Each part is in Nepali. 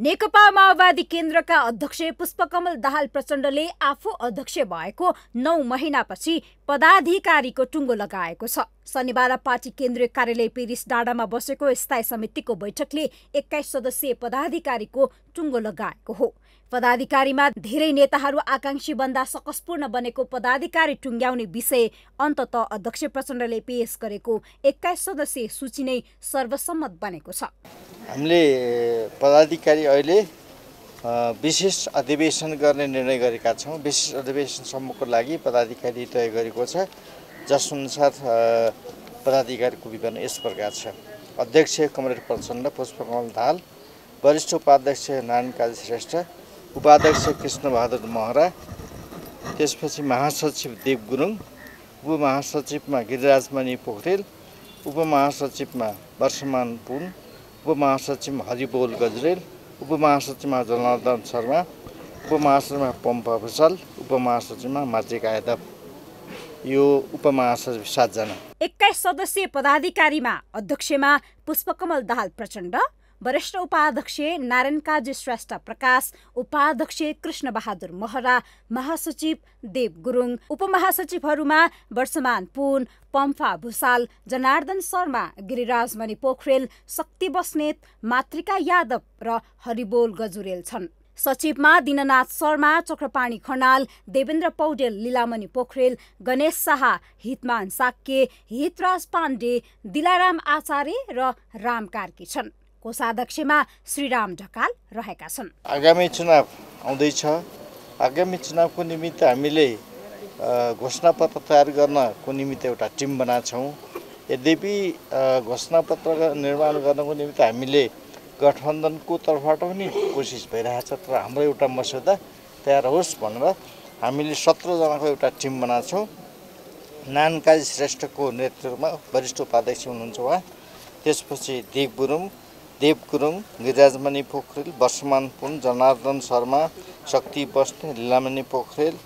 नेकपा माओवादी केन्द्रका अध्यक्ष पुष्पकमल दाहाल प्रचण्डले आफू अध्यक्ष भएको नौ महिनापछि पदाधिकारीको टुङ्गो लगाएको छ शनिबार पार्टी केन्द्रीय कार्यालय पेरिस डाँडामा बसेको स्थायी समितिको बैठकले एक्काइस सदस्यीय पदाधिकारीको टुङ्गो लगाएको हो पदाधिकारीमा धेरै नेताहरू आकाङ्क्षी बन्दा सकसपूर्ण बनेको पदाधिकारी टुङ्ग्याउने विषय अन्तत अध्यक्ष प्रचण्डले पेश गरेको एक्काइस सदस्यीय सूची नै सर्वसम्मत बनेको छ हामीले पदाधिकारी अहिले विशेष अधिवेशन गर्ने निर्णय गरेका छौँ विशेष अधिवेशनसम्मको लागि पदाधिकारी तय गरेको छ जसअनुसार पदाधिकारीको विवरण यस प्रकार छ अध्यक्ष कमरेड प्रचण्ड पुष्पकमल धाल वरिष्ठ उपाध्यक्ष नारायण काजी श्रेष्ठ उपाध्यक्ष कृष्णबहादुर महरा त्यसपछि महासचिव देव गुरुङ उपमहासचिवमा गिरिराजमणि पोखरेल उपमहासचिवमा वर्षमान पुन उपमहासचिव हरिबोल गजरेल उपमहासचिवमा जनार्दन शर्मा उपमहासचिवमा पम्पा भूषाल उपमहासचिवमा मातृका यादव यो उपमहासचिव सातजना एक्काइस सदस्यीय पदाधिकारीमा अध्यक्षमा पुष्पकमल दाहाल प्रचण्ड वरिष्ठ उपाध्यक्ष नारायणकाजी श्रेष्ठ प्रकाश उपाध्यक्ष कृष्ण बहादुर महरा महासचिव देव गुरुङ उपमहासचिवहरूमा वर्षमान पुन पम्फा भुसाल जनार्दन शर्मा गिरिराजमणि पोखरेल शक्ति बस्नेत मातृका यादव र हरिबोल गजुरेल छन् सचिवमा दिननाथ शर्मा चक्रपाणी खनाल देवेन्द्र पौडेल लीलामणि पोखरेल गणेश शाह हितमान साक्य हितराज पाण्डे दिलाराम आचार्य र राम कार्की छन् कोषाध्यक्षमा श्रीराम ढकाल रहेका छन् आगामी चुनाव आउँदैछ आगामी चुनावको निमित्त हामीले घोषणापत्र तयार गर्नको निमित्त एउटा टिम बनाएको छौँ यद्यपि घोषणापत्र निर्माण गर्नको निमित्त हामीले गठबन्धनको तर्फबाट पनि कोसिस भइरहेको छ तर हाम्रो एउटा मस्यौदा तयार होस् भनेर हामीले सत्रजनाको एउटा टिम बनाएको छौँ नानकाजी श्रेष्ठको नेतृत्वमा वरिष्ठ उपाध्यक्ष हुनुहुन्छ उहाँ त्यसपछि देव गुरुङ देव गुरुङ गिरिराजमणि पोखरेल वर्षमान पुन जनार्दन शर्मा शक्ति बस्ने लिलामणि पोखरेल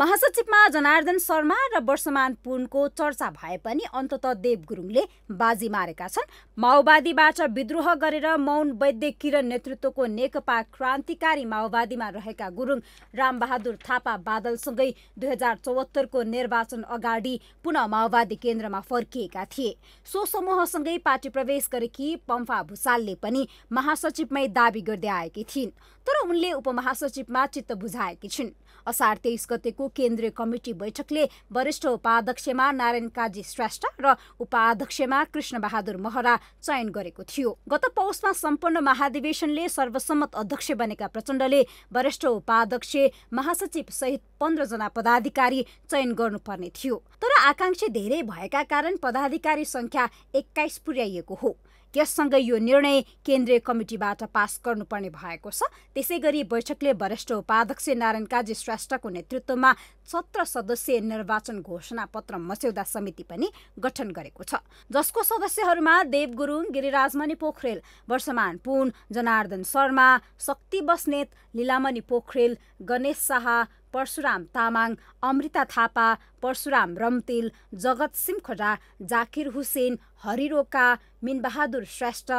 महासचिवमा जनार्दन शर्मा र वर्षमान पुनको चर्चा भए पनि अन्तत देव गुरुङले बाजी मारेका छन् माओवादीबाट विद्रोह गरेर मौन वैद्य किरण नेतृत्वको नेकपा क्रान्तिकारी माओवादीमा रहेका गुरुङ रामबहादुर थापा बादलसँगै दुई हजार चौहत्तरको निर्वाचन अगाडि पुनः माओवादी केन्द्रमा फर्किएका थिए सो समूहसँगै पार्टी प्रवेश गरेकी पम्फा भुसालले पनि महासचिवमै दावी गर्दै आएकी थिइन् तर उनले उपमहासचिवमा चित्त बुझाएकी छिन् असार तेइस गतेको केन्द्रीय कमिटी बैठकले वरिष्ठ उपाध्यक्षमा नारायण काजी श्रेष्ठ र उपाध्यक्षमा कृष्णबहादुर महरा चयन गरेको थियो गत पौषमा सम्पन्न महाधिवेशनले सर्वसम्मत अध्यक्ष बनेका प्रचण्डले वरिष्ठ उपाध्यक्ष महासचिव सहित पन्ध्रजना पदाधिकारी चयन गर्नुपर्ने थियो तर आकाङ्क्षी धेरै भएका कारण पदाधिकारी सङ्ख्या एक्काइस पुर्याइएको हो त्यससँगै यो निर्णय केन्द्रीय कमिटीबाट पास गर्नुपर्ने भएको छ त्यसै गरी बैठकले वरिष्ठ उपाध्यक्ष नारायण काजी श्रेष्ठको नेतृत्वमा सत्र सदस्यीय निर्वाचन घोषणा पत्र मस्यौदा समिति पनि गठन गरेको छ जसको सदस्यहरूमा देव गुरुङ गिरिराजमणि पोखरेल वर्षमान पुन जनार्दन शर्मा शक्ति बस्नेत लीलामणि पोखरेल गणेश शाह परशुराम तामाङ अमृता थापा परशुराम रम्तिल जगत सिमखोटा जाकिर हुसेन हरिरोका मिनबहादुर श्रेष्ठ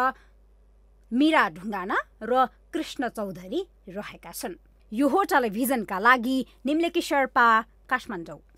मिरा ढुङ्गाना र कृष्ण चौधरी रहेका छन् यो हो टेलिभिजनका लागि निम्लेकी शेर्पा काठमाडौँ